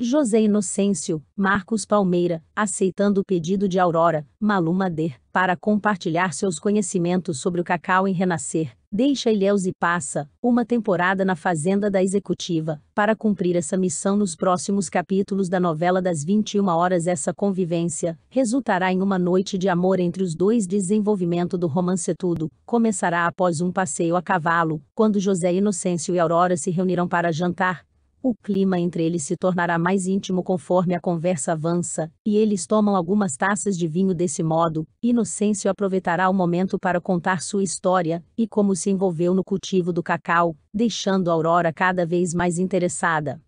José Inocêncio, Marcos Palmeira, aceitando o pedido de Aurora, Maluma Mader, para compartilhar seus conhecimentos sobre o cacau em renascer, deixa Ilhéus e passa uma temporada na fazenda da executiva, para cumprir essa missão nos próximos capítulos da novela das 21 horas essa convivência resultará em uma noite de amor entre os dois desenvolvimento do romance tudo começará após um passeio a cavalo, quando José Inocêncio e Aurora se reunirão para jantar o clima entre eles se tornará mais íntimo conforme a conversa avança, e eles tomam algumas taças de vinho desse modo. Inocêncio aproveitará o momento para contar sua história e como se envolveu no cultivo do cacau, deixando Aurora cada vez mais interessada.